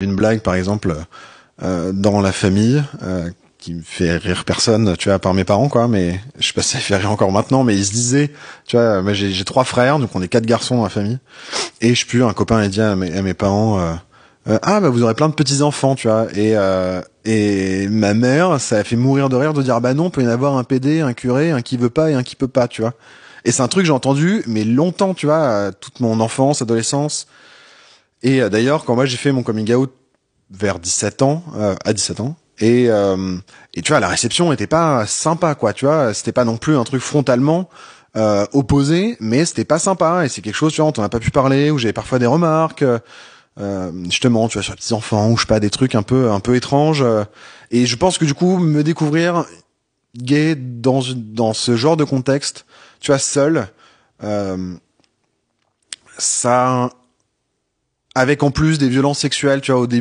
Une blague, par exemple, euh, dans la famille, euh, qui me fait rire personne, tu vois, à part mes parents, quoi, mais je sais pas si ça fait rire encore maintenant, mais ils se disaient, tu vois, j'ai trois frères, donc on est quatre garçons dans la famille, et je pue, un copain a dit à mes, parents, euh, euh, ah bah vous aurez plein de petits enfants, tu vois, et et ma mère, ça a fait mourir de rire de dire bah non, on peut y en avoir un PD, un curé, un qui veut pas et un qui peut pas, tu vois. Et c'est un truc que j'ai entendu, mais longtemps, tu vois, toute mon enfance, adolescence, et euh, d'ailleurs, quand moi j'ai fait mon coming out vers 17 ans, euh, à 17 ans, et, euh, et tu vois, la réception était pas sympa, quoi, tu vois, c'était pas non plus un truc frontalement euh, opposé, mais c'était pas sympa, et c'est quelque chose, tu vois, on a pas pu parler, où j'avais parfois des remarques, justement, tu vois, sur les petits enfants, ou je sais pas, des trucs un peu, un peu étranges, et je pense que du coup, me découvrir gay dans, dans ce genre de contexte, tu vois, seul, ça avec en plus des violences sexuelles, tu vois, au début